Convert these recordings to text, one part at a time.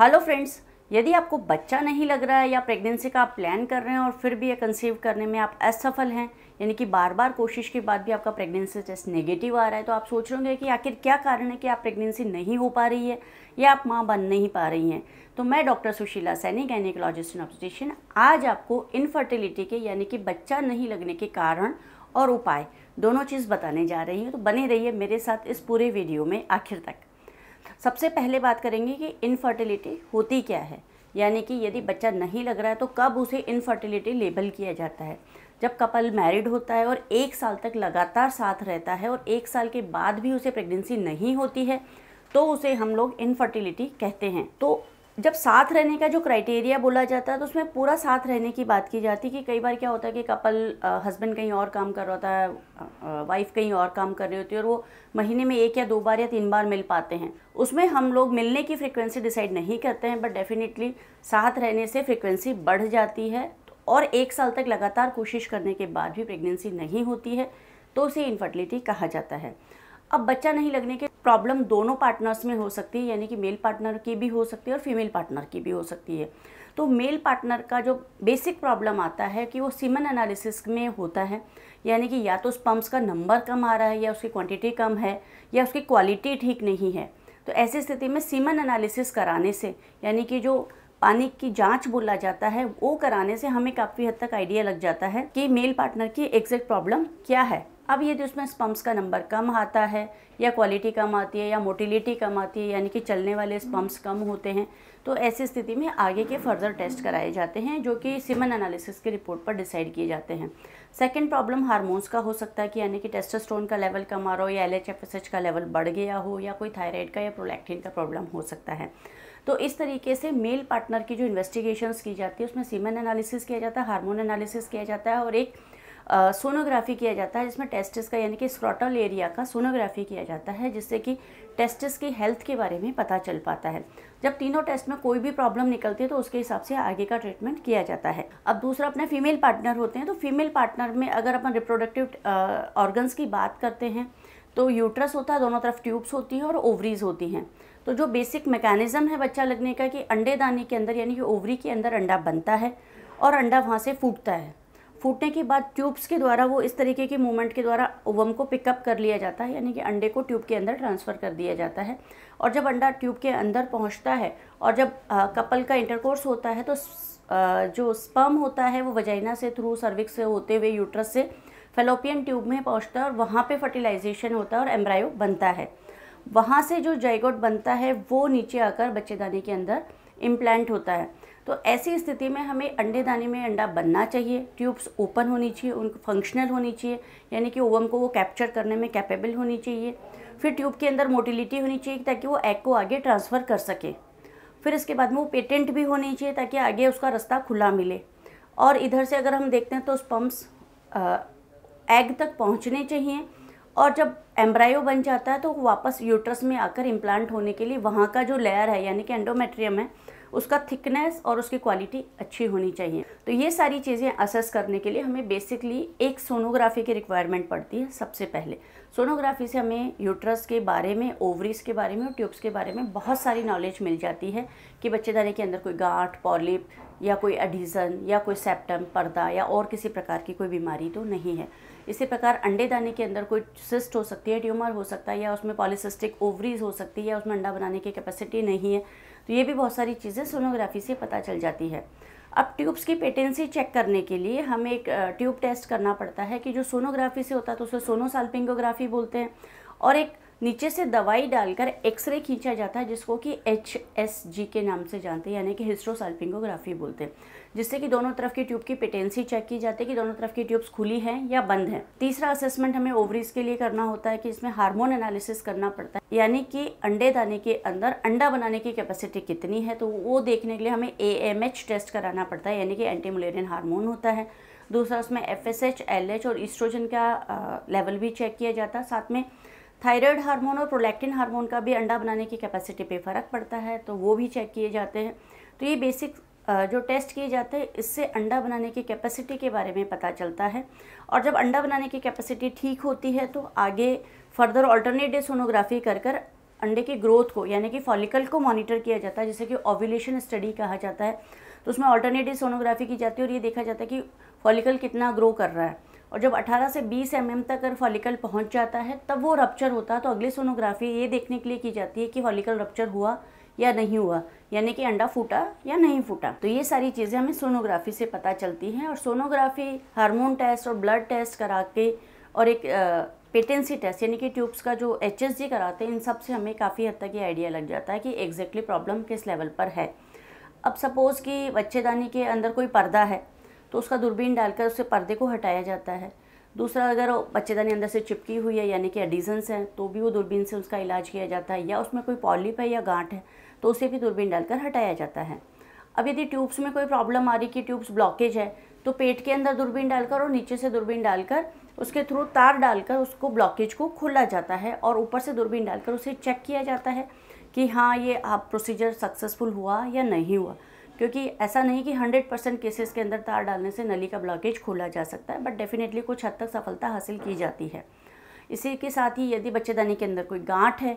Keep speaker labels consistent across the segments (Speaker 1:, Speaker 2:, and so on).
Speaker 1: hello friends यदि आपको बच्चा नहीं लग रहा है या प्रेगनेंसी का आप प्लान कर रहे हैं और फिर भी ये कंसीव करने में आप असफल हैं यानी कि बार बार कोशिश के बाद भी आपका प्रेगनेंसी टेस्ट नेगेटिव आ रहा है तो आप सोच रहे होंगे कि आखिर क्या कारण है कि आप प्रेगनेंसी नहीं हो पा रही है या आप माँ बन नहीं पा रही हैं तो मैं doctor Sushila Saini gynaecologist and obstetrician आज आपको इनफर्टिलिटी के यानी कि बच्चा नहीं लगने के कारण और उपाय दोनों चीज़ बताने जा रही हूँ तो बने रहिए मेरे साथ इस पूरे वीडियो में आखिर तक सबसे पहले बात करेंगे कि इनफर्टिलिटी होती क्या है यानी कि यदि बच्चा नहीं लग रहा है तो कब उसे इनफर्टिलिटी लेबल किया जाता है जब कपल मैरिड होता है और एक साल तक लगातार साथ रहता है और एक साल के बाद भी उसे प्रेगनेंसी नहीं होती है तो उसे हम लोग इनफर्टिलिटी कहते हैं तो जब साथ रहने का जो क्राइटेरिया बोला जाता है तो उसमें पूरा साथ रहने की बात की जाती है कि कई बार क्या होता है कि कपल हस्बैंड कहीं और काम कर रहा होता है वाइफ कहीं और काम कर रही होती है और वो महीने में एक या दो बार या तीन बार मिल पाते हैं उसमें हम लोग मिलने की फ्रिक्वेंसी डिसाइड नहीं करते हैं बट डेफिनेटली साथ रहने से फ्रिक्वेंसी बढ़ जाती है और एक साल तक लगातार कोशिश करने के बाद भी प्रेगनेंसी नहीं होती है तो उसे इनफर्टिलिटी कहा जाता है अब बच्चा नहीं लगने के प्रॉब्लम दोनों पार्टनर्स में हो सकती है यानी कि मेल पार्टनर की भी हो सकती है और फीमेल पार्टनर की भी हो सकती है तो मेल पार्टनर का जो बेसिक प्रॉब्लम आता है कि वो सीमन एनालिसिस में होता है यानी कि या तो पम्प्स का नंबर कम आ रहा है या उसकी क्वांटिटी कम है या उसकी क्वालिटी ठीक नहीं है तो ऐसी स्थिति में सीमन एनालिसिस कराने से यानी कि जो पानी की जांच बोला जाता है वो कराने से हमें काफ़ी हद तक आइडिया लग जाता है कि मेल पार्टनर की एग्जैक्ट प्रॉब्लम क्या है अब यदि उसमें स्पम्प्स का नंबर कम आता है या क्वालिटी कम आती है या मोटिलिटी कम आती है यानी कि चलने वाले स्पम्प्स कम होते हैं तो ऐसी स्थिति में आगे के फर्दर टेस्ट कराए जाते हैं जो कि सिमन एनालिसिस की रिपोर्ट पर डिसाइड किए जाते हैं सेकेंड प्रॉब्लम हार्मोन्स का हो सकता है कि यानी कि टेस्टोस्ट्रोन का लेवल कम आ रहा हो या L H H F S का लेवल बढ़ गया हो या कोई थायराइड का या प्रोलैक्टिन का प्रॉब्लम हो सकता है तो इस तरीके से मेल पार्टनर की जो इन्वेस्टिगेशंस की जाती है उसमें सीमन एनालिसिस किया जाता है हार्मोन एनालिसिस किया जाता है और एक सोनोग्राफी किया जाता है जिसमें टेस्टिस का यानी कि स्क्रॉटल एरिया का सोनोग्राफी किया जाता है जिससे कि टेस्टिस की हेल्थ के बारे में पता चल पाता है जब तीनों टेस्ट में कोई भी प्रॉब्लम निकलती है तो उसके हिसाब से आगे का ट्रीटमेंट किया जाता है अब दूसरा अपने फीमेल पार्टनर होते हैं तो फीमेल पार्टनर में अगर अपन रिप्रोडक्टिव ऑर्गन्स की बात करते हैं तो यूट्रस होता है दोनों तरफ ट्यूब्स होती हैं और ओवरीज होती हैं तो जो बेसिक मैकेनिज़्म है बच्चा लगने का कि अंडे दाने के अंदर यानी कि ओवरी के अंदर अंडा बनता है और अंडा वहाँ से फूटता है फूटने के बाद ट्यूब्स के द्वारा वो इस तरीके के मूवमेंट के द्वारा ओवम को पिकअप कर लिया जाता है यानी कि अंडे को ट्यूब के अंदर ट्रांसफ़र कर दिया जाता है और जब अंडा ट्यूब के अंदर पहुंचता है और जब आ, कपल का इंटरकोर्स होता है तो आ, जो स्पर्म होता है वो वजाइना से थ्रू सर्विक्स से होते हुए यूट्रस से फेलोपियन ट्यूब में पहुँचता है और वहाँ पर फर्टिलाइजेशन होता है और एम्ब्रायो बनता है वहाँ से जो जयगोट बनता है वो नीचे आकर बच्चेदानी के अंदर इम्प्लान्ट होता है तो ऐसी स्थिति में हमें अंडे दाने में अंडा बनना चाहिए ट्यूब्स ओपन होनी चाहिए उनको फंक्शनल होनी चाहिए यानी कि ओवम को वो कैप्चर करने में कैपेबल होनी चाहिए फिर ट्यूब के अंदर मोटिलिटी होनी चाहिए ताकि वो एग को आगे ट्रांसफ़र कर सके फिर इसके बाद में वो पेटेंट भी होनी चाहिए ताकि आगे उसका रास्ता खुला मिले और इधर से अगर हम देखते हैं तो स्पम्प्स एग तक पहुँचने चाहिए और जब एम्ब्रायो बन जाता है तो वापस यूट्रस में आकर इम्प्लांट होने के लिए वहाँ का जो लेयर है यानी कि एंडोमेट्रियम है उसका थिकनेस और उसकी क्वालिटी अच्छी होनी चाहिए तो ये सारी चीज़ें असेस करने के लिए हमें बेसिकली एक सोनोग्राफी की रिक्वायरमेंट पड़ती है सबसे पहले सोनोग्राफी से हमें यूट्रस के बारे में ओवरीज के बारे में और ट्यूब्स के बारे में बहुत सारी नॉलेज मिल जाती है कि बच्चेदारी के अंदर कोई गांठ पॉलिप या कोई एडिजन या कोई सेप्टम पर्दा या और किसी प्रकार की कोई बीमारी तो नहीं है इसी प्रकार अंडे दाने के अंदर कोई सिस्ट हो सकता सकती है ट्यूमर हो सकता है या उसमें पॉलिसिस्टिक ओवरीज हो सकती है या उसमें अंडा बनाने की कैपेसिटी नहीं है तो ये भी बहुत सारी चीज़ें सोनोग्राफी से पता चल जाती है अब ट्यूब्स की पेटेंसी चेक करने के लिए हमें एक ट्यूब टेस्ट करना पड़ता है कि जो सोनोग्राफी से होता है तो उसे सोनोसाल्पिंगोग्राफी बोलते हैं और एक नीचे से दवाई डालकर एक्सरे खींचा जाता है जिसको कि एच एस जी के नाम से जानते हैं यानी कि हिस्ट्रोसाल्पिंगोग्राफी बोलते हैं जिससे कि दोनों तरफ की ट्यूब की पेटेंसी चेक की जाती है कि दोनों तरफ की ट्यूब्स खुली हैं या बंद हैं तीसरा असेसमेंट हमें ओवरीज के लिए करना होता है कि इसमें हार्मोन एनालिसिस करना पड़ता है यानी कि अंडे दाने के अंदर अंडा बनाने की कैपेसिटी कितनी है तो वो देखने के लिए हमें ए टेस्ट कराना पड़ता है यानी कि एंटीमुलेरियन हार्मोन होता है दूसरा उसमें F S H L H और ईस्ट्रोजन का आ, लेवल भी चेक किया जाता है साथ में थायराइड हार्मोन और प्रोलैक्टिन हार्मोन का भी अंडा बनाने की कैपेसिटी पे फ़र्क पड़ता है तो वो भी चेक किए जाते हैं तो ये बेसिक जो टेस्ट किए जाते हैं इससे अंडा बनाने की कैपेसिटी के बारे में पता चलता है और जब अंडा बनाने की कैपेसिटी ठीक होती है तो आगे फर्दर ऑल्टरनेट डे सोनोग्राफी कर कर अंडे की ग्रोथ को यानी कि फॉलिकल को मॉनिटर किया जाता है जिसे कि ओव्यूलेशन स्टडी कहा जाता है तो उसमें ऑल्टरनेटिव सोनोग्राफी की जाती है और ये देखा जाता है कि फॉलिकल कितना ग्रो कर रहा है और जब 18 से 20 एम mm तक अगर फॉलिकल पहुंच जाता है तब वो रप्चर होता है तो अगली सोनोग्राफी ये देखने के लिए की जाती है कि फॉलिकल रप्चर हुआ या नहीं हुआ यानी कि अंडा फूटा या नहीं फूटा तो ये सारी चीज़ें हमें सोनोग्राफी से पता चलती हैं और सोनोग्राफी हार्मोन टेस्ट और ब्लड टेस्ट करा के और एक पेटेंसी टेस्ट यानी कि ट्यूब्स का जो एच कराते हैं इन सब से हमें काफ़ी हद तक ये आइडिया लग जाता है कि एग्जैक्टली प्रॉब्लम किस लेवल पर है अब सपोज़ कि बच्चेदानी के अंदर कोई पर्दा है तो उसका दूरबीन डालकर उससे पर्दे को हटाया जाता है दूसरा अगर बच्चेदानी अंदर से चिपकी हुई है यानी कि एडिजन्स हैं तो भी वो दूरबीन से उसका इलाज किया जाता है या उसमें कोई पॉलिप है या गांठ है तो उसे भी दूरबीन डालकर हटाया जाता है अब यदि ट्यूब्स में कोई प्रॉब्लम आ रही कि ट्यूब्स ब्लॉकेज है तो पेट के अंदर दूरबीन डालकर और नीचे से दूरबीन डालकर उसके थ्रू तार डालकर उसको ब्लॉकेज को खोला जाता है और ऊपर से दूरबीन डालकर उसे चेक किया जाता है कि हाँ ये आप प्रोसीजर सक्सेसफुल हुआ या नहीं हुआ क्योंकि ऐसा नहीं कि 100 परसेंट केसेस के अंदर तार डालने से नली का ब्लॉकेज खोला जा सकता है बट डेफिनेटली कुछ हद तक सफलता हासिल की जाती है इसी के साथ ही यदि बच्चेदानी के अंदर कोई गांठ है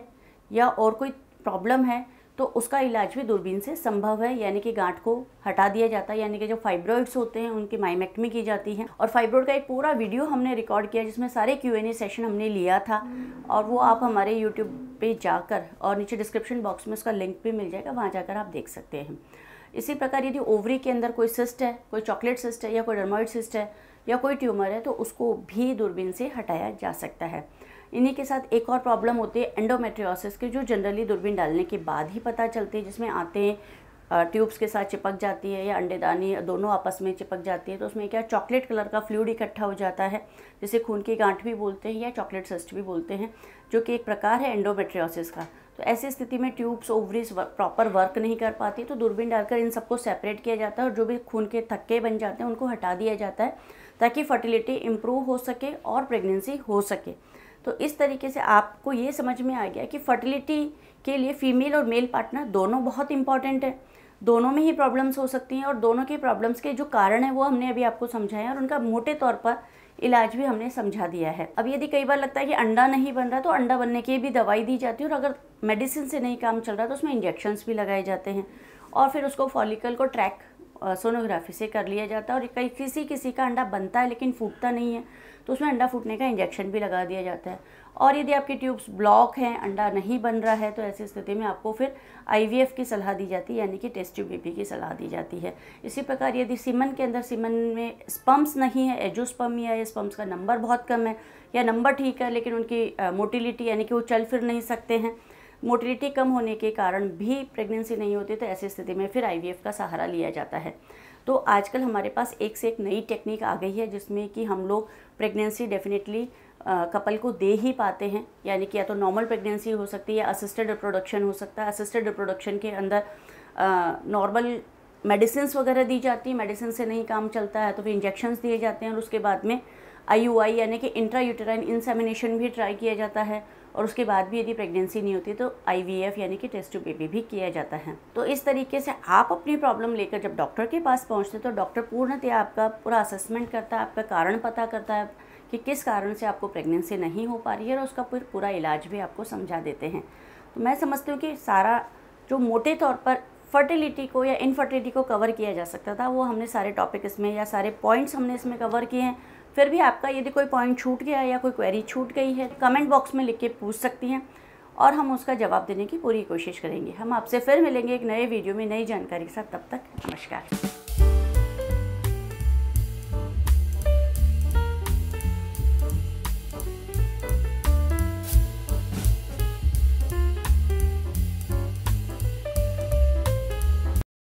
Speaker 1: या और कोई प्रॉब्लम है तो उसका इलाज भी दूरबीन से संभव है यानी कि गांठ को हटा दिया जाता है यानी कि जो फाइब्रॉइड्स होते हैं उनकी माइमेक्टमी की जाती है और फाइब्रॉइड का एक पूरा वीडियो हमने रिकॉर्ड किया जिसमें सारे क्यू एन ए सेशन हमने लिया था और वो आप हमारे यूट्यूब पे जाकर और नीचे डिस्क्रिप्शन बॉक्स में उसका लिंक भी मिल जाएगा वहाँ जाकर आप देख सकते हैं इसी प्रकार यदि ओवरी के अंदर कोई सिस्ट है कोई चॉकलेट सिस्ट है या कोई डर्मोइड सिस्ट है या कोई ट्यूमर है तो उसको भी दूरबीन से हटाया जा सकता है इन्हीं के साथ एक और प्रॉब्लम होती है एंडोमेट्रियोसिस के जो जनरली दूरबीन डालने के बाद ही पता चलते हैं जिसमें आते हैं ट्यूब्स के साथ चिपक जाती है या अंडेदानी दोनों आपस में चिपक जाती है तो उसमें क्या चॉकलेट कलर का फ्लूड इकट्ठा हो जाता है जिसे खून की गांठ भी बोलते हैं या चॉकलेट सस्ट भी बोलते हैं जो कि एक प्रकार है एंडोमेट्रियोसिस का तो ऐसी स्थिति में ट्यूब्स ओवरीज प्रॉपर वर्क नहीं कर पाती तो दूरबीन डालकर इन सबको सेपरेट किया जाता है और जो भी खून के थक्के बन जाते हैं उनको हटा दिया जाता है ताकि फर्टिलिटी इम्प्रूव हो सके और प्रेगनेंसी हो सके तो इस तरीके से आपको ये समझ में आ गया कि फर्टिलिटी के लिए फीमेल और मेल पार्टनर दोनों बहुत इंपॉर्टेंट है दोनों में ही प्रॉब्लम्स हो सकती हैं और दोनों के प्रॉब्लम्स के जो कारण हैं वो हमने अभी आपको समझाए हैं और उनका मोटे तौर पर इलाज भी हमने समझा दिया है अब यदि कई बार लगता है कि अंडा नहीं बन रहा तो अंडा बनने की भी दवाई दी जाती है और अगर मेडिसिन से नहीं काम चल रहा तो उसमें इंजेक्शन्स भी लगाए जाते हैं और फिर उसको फॉलिकल को ट्रैक सोनोग्राफी से कर लिया जाता है और कई किसी किसी का अंडा बनता है लेकिन फूटता नहीं है तो उसमें अंडा फूटने का इंजेक्शन भी लगा दिया जाता है और यदि आपके ट्यूब्स ब्लॉक हैं अंडा नहीं बन रहा है तो ऐसी स्थिति में आपको फिर आईवीएफ की सलाह दी जाती है यानी कि टेस्ट ट्यूब बेबी की सलाह दी जाती है इसी प्रकार यदि सीमन के अंदर सीमन में स्पम्स नहीं है एजोस्पमिया या स्पम्स का नंबर बहुत कम है या नंबर ठीक है लेकिन उनकी मोटिलिटी यानी कि वो चल फिर नहीं सकते हैं मोटिलिटी कम होने के कारण भी प्रेगनेंसी नहीं होती तो ऐसी स्थिति में फिर आई का सहारा लिया जाता है तो आजकल हमारे पास एक से एक नई टेक्निक आ गई है जिसमें कि हम लोग प्रेगनेंसी डेफिनेटली कपल को दे ही पाते हैं यानी कि या तो नॉर्मल प्रेगनेंसी हो सकती है या असिस्टेड रिप्रोडक्शन हो सकता है असिस्टेड रिप्रोडक्शन के अंदर नॉर्मल मेडिसिन वगैरह दी जाती है मेडिसिन से नहीं काम चलता है तो फिर इंजेक्शन्स दिए जाते हैं और उसके बाद में आईयूआई यानी कि इंट्रा यूटेराइन इंसेमिनेशन भी ट्राई किया जाता है और उसके बाद भी यदि प्रेगनेंसी नहीं होती तो आईवीएफ यानी कि टेस्ट टू बेबी भी किया जाता है तो इस तरीके से आप अपनी प्रॉब्लम लेकर जब डॉक्टर के पास पहुँचते तो डॉक्टर पूर्णतः आपका पूरा असेसमेंट करता है आपका कारण पता करता है कि किस कारण से आपको प्रेगनेंसी नहीं हो पा रही है और उसका पूरा इलाज भी आपको समझा देते हैं तो मैं समझती हूँ कि सारा जो मोटे तौर पर फर्टिलिटी को या इनफर्टिलिटी को कवर किया जा सकता था वो हमने सारे टॉपिक इसमें या सारे पॉइंट्स हमने इसमें कवर किए हैं फिर भी आपका यदि कोई पॉइंट छूट गया या कोई क्वेरी छूट गई है कमेंट बॉक्स में लिख के पूछ सकती हैं और हम उसका जवाब देने की पूरी कोशिश करेंगे हम आपसे फिर मिलेंगे एक नए वीडियो में नई जानकारी के साथ तब तक नमस्कार